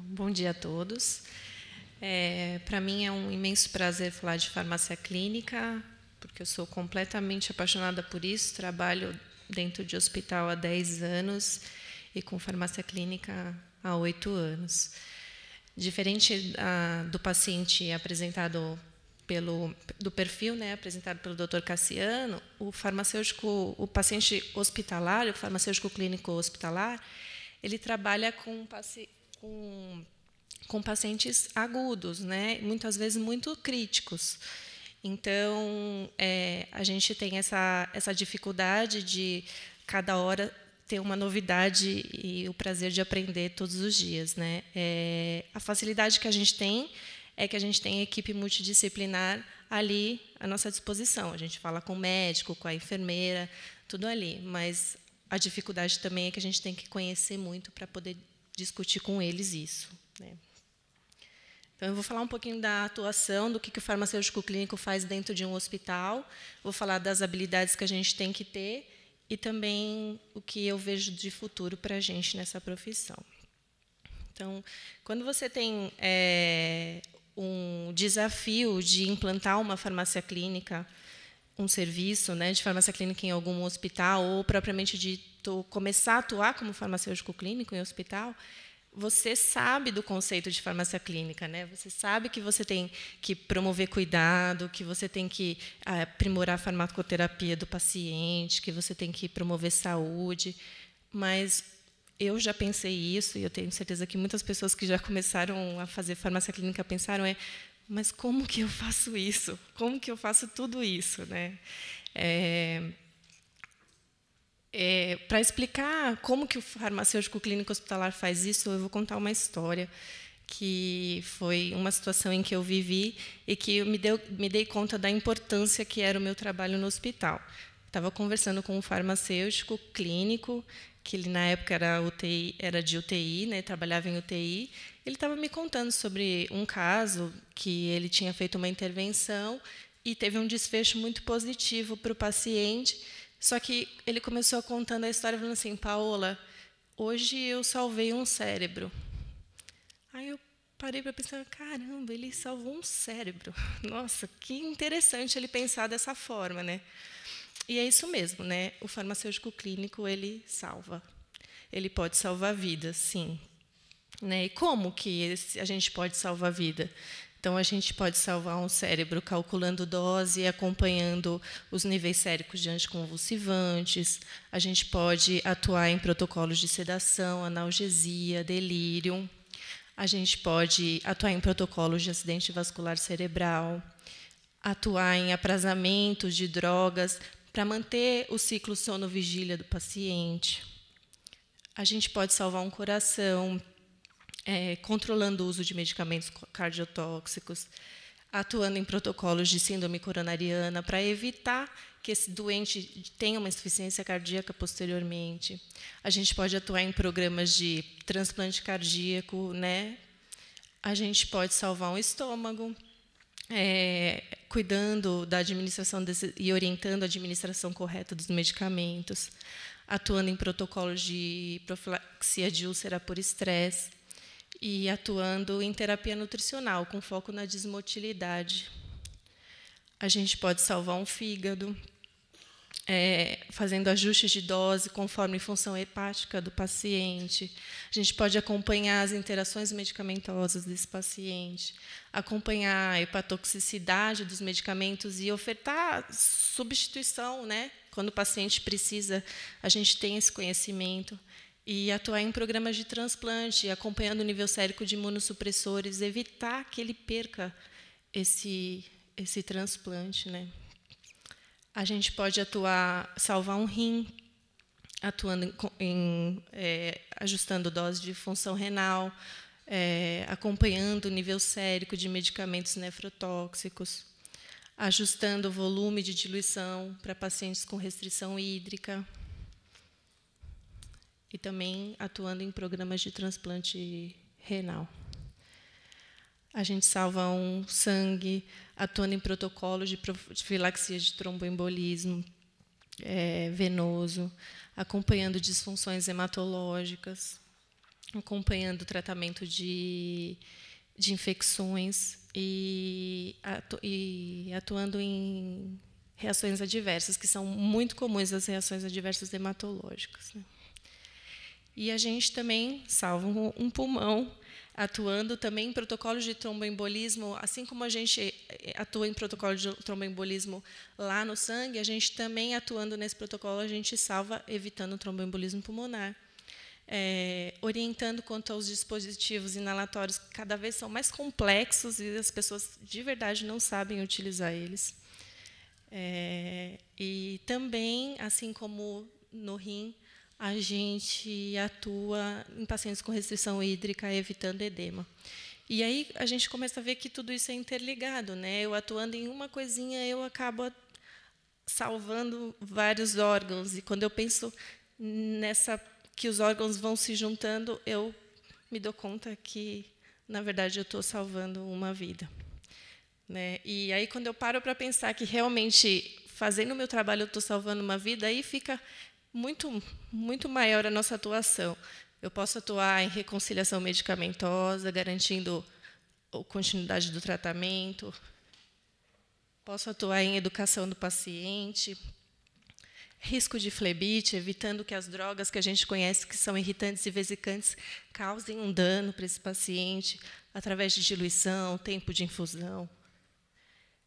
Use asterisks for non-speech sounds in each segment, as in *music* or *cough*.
Bom dia a todos. É, Para mim é um imenso prazer falar de farmácia clínica, porque eu sou completamente apaixonada por isso. Trabalho dentro de hospital há 10 anos e com farmácia clínica há 8 anos. Diferente a, ah, do paciente apresentado pelo do perfil, né, apresentado pelo Dr. Cassiano, o farmacêutico, o paciente hospitalar, o farmacêutico clínico hospitalar, ele trabalha com um paciente com, com pacientes agudos, né? muitas vezes muito críticos. Então, é, a gente tem essa, essa dificuldade de cada hora ter uma novidade e o prazer de aprender todos os dias. Né? É, a facilidade que a gente tem é que a gente tem equipe multidisciplinar ali à nossa disposição. A gente fala com o médico, com a enfermeira, tudo ali. Mas a dificuldade também é que a gente tem que conhecer muito para poder discutir com eles isso. Né? Então, eu vou falar um pouquinho da atuação, do que, que o farmacêutico clínico faz dentro de um hospital, vou falar das habilidades que a gente tem que ter e também o que eu vejo de futuro para a gente nessa profissão. Então, quando você tem é, um desafio de implantar uma farmácia clínica, um serviço né, de farmácia clínica em algum hospital, ou propriamente dito, começar a atuar como farmacêutico clínico em hospital, você sabe do conceito de farmácia clínica, né? Você sabe que você tem que promover cuidado, que você tem que ah, aprimorar a farmacoterapia do paciente, que você tem que promover saúde. Mas eu já pensei isso e eu tenho certeza que muitas pessoas que já começaram a fazer farmácia clínica pensaram é mas como que eu faço isso? Como que eu faço tudo isso, né? É, é, para explicar como que o farmacêutico clínico hospitalar faz isso, eu vou contar uma história que foi uma situação em que eu vivi e que eu me, deu, me dei conta da importância que era o meu trabalho no hospital. Estava conversando com um farmacêutico clínico que ele na época era, UTI, era de UTI, né, trabalhava em UTI, ele estava me contando sobre um caso que ele tinha feito uma intervenção e teve um desfecho muito positivo para o paciente. Só que ele começou contando a história falando assim, Paola, hoje eu salvei um cérebro. Aí eu parei para pensar, caramba, ele salvou um cérebro. *laughs* Nossa, que interessante ele pensar dessa forma, né? E é isso mesmo, né? O farmacêutico clínico ele salva, ele pode salvar vidas, sim. Né? E como que a gente pode salvar vida? Então a gente pode salvar um cérebro calculando dose, e acompanhando os níveis séricos de anticonvulsivantes. A gente pode atuar em protocolos de sedação, analgesia, delírio. A gente pode atuar em protocolos de acidente vascular cerebral atuar em aprazamentos de drogas, para manter o ciclo sono-vigília do paciente. A gente pode salvar um coração, é, controlando o uso de medicamentos cardiotóxicos, atuando em protocolos de síndrome coronariana para evitar que esse doente tenha uma insuficiência cardíaca posteriormente. A gente pode atuar em programas de transplante cardíaco, né? A gente pode salvar um estômago, é, cuidando da administração desse, e orientando a administração correta dos medicamentos, atuando em protocolos de profilaxia de úlcera por estresse e atuando em terapia nutricional, com foco na desmotilidade. A gente pode salvar um fígado, é, fazendo ajustes de dose conforme função hepática do paciente. A gente pode acompanhar as interações medicamentosas desse paciente, acompanhar a hepatotoxicidade dos medicamentos e ofertar substituição, né? Quando o paciente precisa, a gente tem esse conhecimento e atuar em programas de transplante, acompanhando o nível sérico de imunossupressores, evitar que ele perca esse esse transplante, né? A gente pode atuar, salvar um rim, atuando em, em é, ajustando dose de função renal, é, acompanhando o nível sérico de medicamentos nefrotóxicos, ajustando o volume de diluição para pacientes com restrição hídrica e também atuando em programas de transplante renal a gente salva um sangue, atuando em protocolos de profilaxia de tromboembolismo é, venoso, acompanhando disfunções hematológicas, acompanhando o tratamento de, de infecções e, atu, e atuando em reações adversas, que são muito comuns as reações adversas hematológicas. Né? E a gente também salva um pulmão atuando também em protocolos de tromboembolismo, assim como a gente eh, atua em protocolo de tromboembolismo lá no sangue, a gente também atuando nesse protocolo, a gente salva evitando o tromboembolismo pulmonar. É, orientando quanto aos dispositivos inalatórios, que cada vez são mais complexos e as pessoas de verdade não sabem utilizar eles. É, e também, assim como no rim, a gente atua em pacientes com restrição hídrica, evitando edema. E aí a gente começa a ver que tudo isso é interligado, né? Eu atuando em uma coisinha, eu acabo salvando vários órgãos. E quando eu penso nessa que os órgãos vão se juntando, eu me dou conta que, na verdade, eu estou salvando uma vida. Né? E aí, quando eu paro para pensar que realmente, fazendo o meu trabalho, eu estou salvando uma vida, aí fica muito, muito maior a nossa atuação. Eu posso atuar em reconciliação medicamentosa, garantindo a continuidade do tratamento. Posso atuar em educação do paciente, risco de flebite, evitando que as drogas que a gente conhece, que são irritantes e vesicantes, causem um dano para esse paciente, através de diluição, tempo de infusão.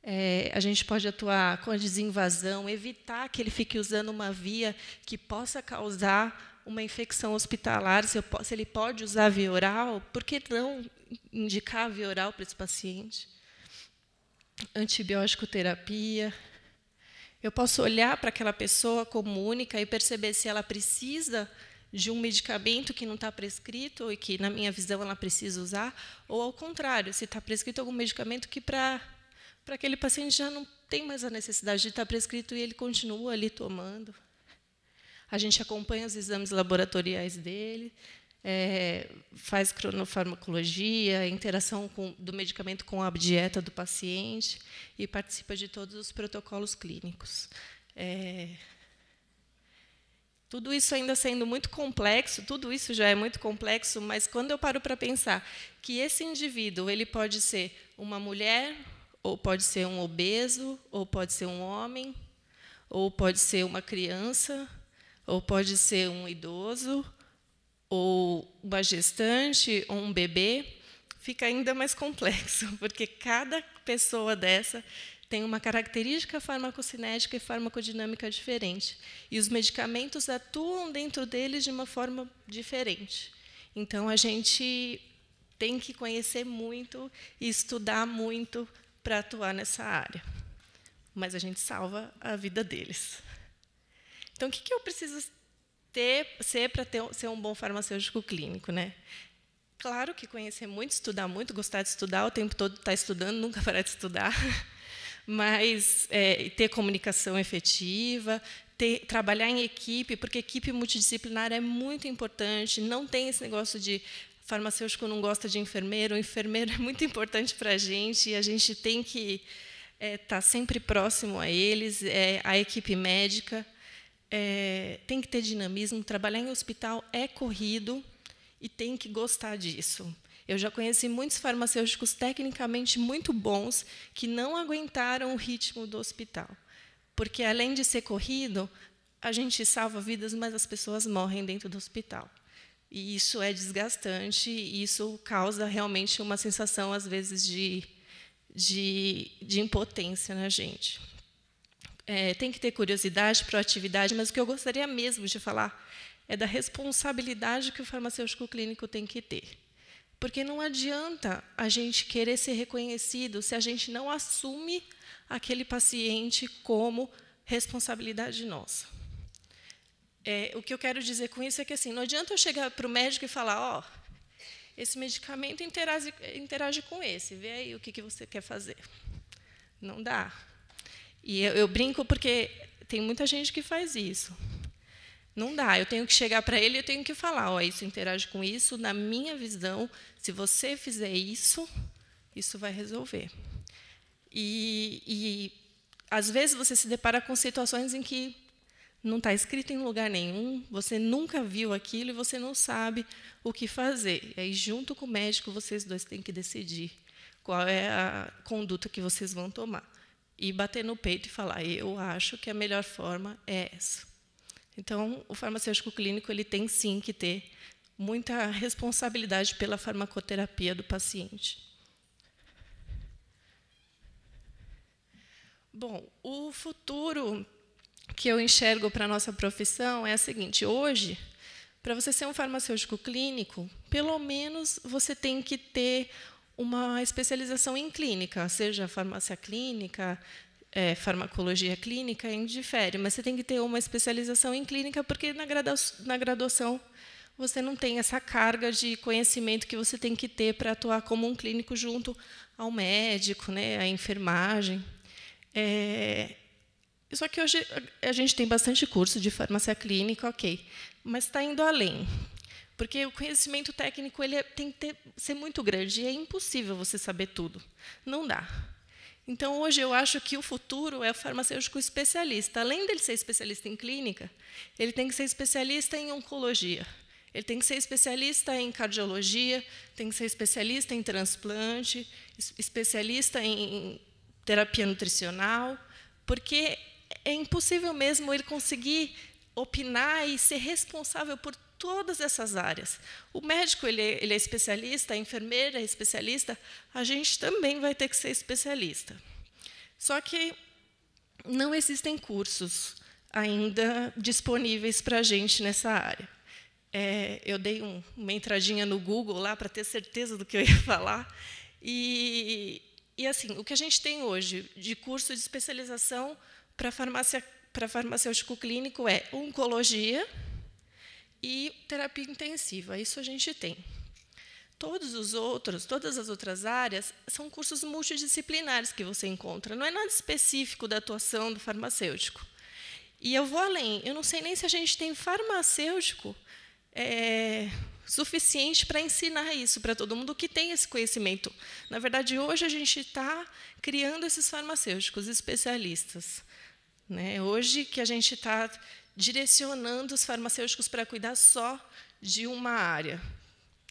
É, a gente pode atuar com a desinvasão, evitar que ele fique usando uma via que possa causar uma infecção hospitalar. Se, posso, se ele pode usar via oral, por que não indicar via oral para esse paciente? Antibiótico terapia. Eu posso olhar para aquela pessoa como única e perceber se ela precisa de um medicamento que não está prescrito e que, na minha visão, ela precisa usar, ou, ao contrário, se está prescrito algum medicamento que, para para aquele paciente já não tem mais a necessidade de estar prescrito e ele continua ali tomando. A gente acompanha os exames laboratoriais dele, é, faz cronofarmacologia, interação com, do medicamento com a dieta do paciente e participa de todos os protocolos clínicos. É, tudo isso ainda sendo muito complexo, tudo isso já é muito complexo, mas quando eu paro para pensar que esse indivíduo ele pode ser uma mulher, ou pode ser um obeso, ou pode ser um homem, ou pode ser uma criança, ou pode ser um idoso, ou uma gestante, ou um bebê, fica ainda mais complexo, *laughs* porque cada pessoa dessa tem uma característica farmacocinética e farmacodinâmica diferente. E os medicamentos atuam dentro deles de uma forma diferente. Então, a gente tem que conhecer muito e estudar muito para atuar nessa área. Mas a gente salva a vida deles. Então, o que, que eu preciso ter, ser para ser um bom farmacêutico clínico? Né? Claro que conhecer muito, estudar muito, gostar de estudar, o tempo todo estar tá estudando, nunca *laughs* parar de estudar. Mas é, ter comunicação efetiva, ter, trabalhar em equipe, porque equipe multidisciplinar é muito importante, não tem esse negócio de farmacêutico não gosta de enfermeiro, o enfermeiro *laughs* é muito importante para a gente, e a gente tem que estar é, tá sempre próximo a eles, é, a equipe médica, é, tem que ter dinamismo, trabalhar em hospital é corrido e tem que gostar disso. Eu já conheci muitos farmacêuticos tecnicamente muito bons que não aguentaram o ritmo do hospital porque além de ser corrido, a gente salva vidas, mas as pessoas morrem dentro do hospital. E isso é desgastante, e isso causa realmente uma sensação, às vezes, de, de, de impotência na gente. É, tem que ter curiosidade, proatividade, mas o que eu gostaria mesmo de falar é da responsabilidade que o farmacêutico clínico tem que ter. Porque não adianta a gente querer ser reconhecido se a gente não assume aquele paciente como responsabilidade nossa. É, o que eu quero dizer com isso é que assim, não adianta eu chegar para o médico e falar, ó, oh, esse medicamento interage, interage com esse, vê aí o que, que você quer fazer. Não dá. E eu, eu brinco porque tem muita gente que faz isso. Não dá, eu tenho que chegar para ele, eu tenho que falar, ó, oh, isso interage com isso, na minha visão, se você fizer isso, isso vai resolver. E, e às vezes você se depara com situações em que não está escrito em lugar nenhum, você nunca viu aquilo e você não sabe o que fazer. E aí, junto com o médico, vocês dois têm que decidir qual é a conduta que vocês vão tomar. E bater no peito e falar: eu acho que a melhor forma é essa. Então, o farmacêutico clínico ele tem sim que ter muita responsabilidade pela farmacoterapia do paciente. Bom, o futuro que eu enxergo para a nossa profissão é a seguinte: hoje, para você ser um farmacêutico clínico, pelo menos você tem que ter uma especialização em clínica, seja farmácia clínica, é, farmacologia clínica, indifere, mas você tem que ter uma especialização em clínica, porque na, na graduação você não tem essa carga de conhecimento que você tem que ter para atuar como um clínico junto ao médico, né, à enfermagem. É, só que hoje a gente tem bastante curso de farmácia clínica, ok, mas está indo além. Porque o conhecimento técnico ele é, tem que ter, ser muito grande e é impossível você saber tudo. Não dá. Então, hoje, eu acho que o futuro é o farmacêutico especialista. Além dele ser especialista em clínica, ele tem que ser especialista em oncologia. Ele tem que ser especialista em cardiologia, tem que ser especialista em transplante, especialista em terapia nutricional, porque é impossível mesmo ele conseguir opinar e ser responsável por todas essas áreas. O médico ele é, ele é especialista, a enfermeira é especialista, a gente também vai ter que ser especialista. Só que não existem cursos ainda disponíveis para a gente nessa área. É, eu dei um, uma entradinha no Google lá para ter certeza do que eu ia *laughs* falar e e assim, o que a gente tem hoje de curso de especialização para farmácia para farmacêutico clínico é oncologia e terapia intensiva. Isso a gente tem. Todos os outros, todas as outras áreas são cursos multidisciplinares que você encontra. Não é nada específico da atuação do farmacêutico. E eu vou além. Eu não sei nem se a gente tem farmacêutico é, suficiente para ensinar isso para todo mundo que tem esse conhecimento. Na verdade, hoje a gente está criando esses farmacêuticos especialistas. Né? Hoje que a gente está direcionando os farmacêuticos para cuidar só de uma área.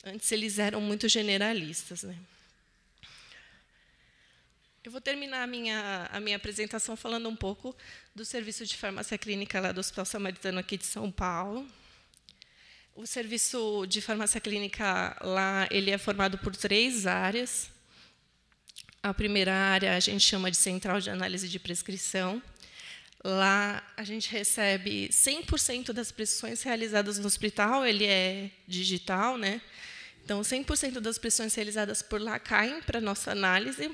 Antes eles eram muito generalistas. Né? Eu vou terminar a minha, a minha apresentação falando um pouco do serviço de farmácia clínica lá do Hospital Samaritano aqui de São Paulo. O serviço de farmácia clínica lá ele é formado por três áreas. A primeira área a gente chama de central de análise de prescrição. Lá a gente recebe 100% das prescrições realizadas no hospital, ele é digital, né? Então 100% das prescrições realizadas por lá caem para nossa análise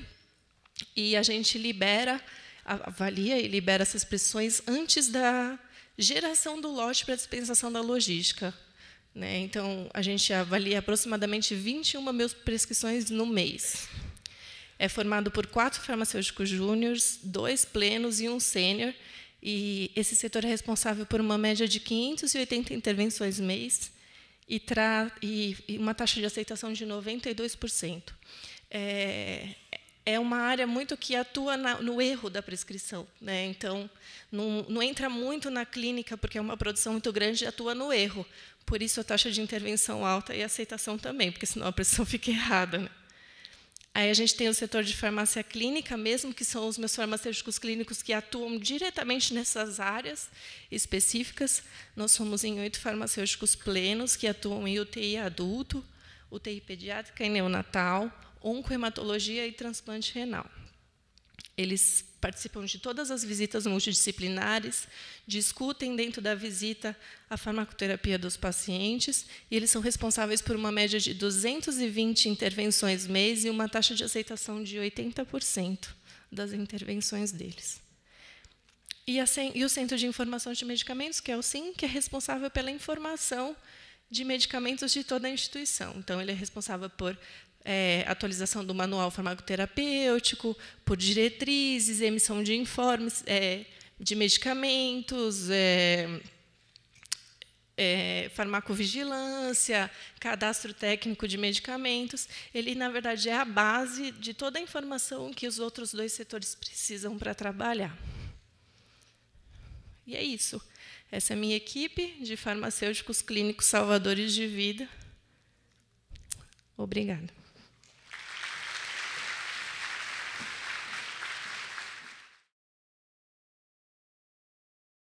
e a gente libera, avalia e libera essas prescrições antes da geração do lote para dispensação da logística. Né? Então, a gente avalia aproximadamente 21 mil prescrições no mês. É formado por quatro farmacêuticos júniores, dois plenos e um sênior. E esse setor é responsável por uma média de 580 intervenções mês e, e uma taxa de aceitação de 92%. É, é uma área muito que atua na, no erro da prescrição. Né? Então, não, não, entra muito na clínica, porque é uma produção muito grande e atua no erro. Por isso, a taxa de intervenção alta e aceitação também, porque senão a prescrição *laughs* fica errada. Né? Aí a gente tem o setor de farmácia clínica mesmo, que são os meus farmacêuticos clínicos que atuam diretamente nessas áreas específicas. Nós somos em oito farmacêuticos plenos que atuam em UTI adulto, UTI pediátrica e neonatal, oncohematologia e transplante renal. Eles participam de todas as visitas multidisciplinares, discutem dentro da visita a farmacoterapia dos pacientes, e eles são responsáveis por uma média de 220 intervenções mês e uma taxa de aceitação de 80% das intervenções deles. E, e, o Centro de Informação de Medicamentos, que é o SIM, que é responsável pela informação de medicamentos de toda a instituição. Então, ele é responsável por é, atualização do manual farmacoterapêutico, por diretrizes, emissão de informes é, de medicamentos, é, é, farmacovigilância, cadastro técnico de medicamentos. Ele, na verdade, é a base de toda a informação que os outros dois setores precisam para trabalhar. E é isso. Essa é a minha equipe de farmacêuticos clínicos salvadores de vida. Obrigada.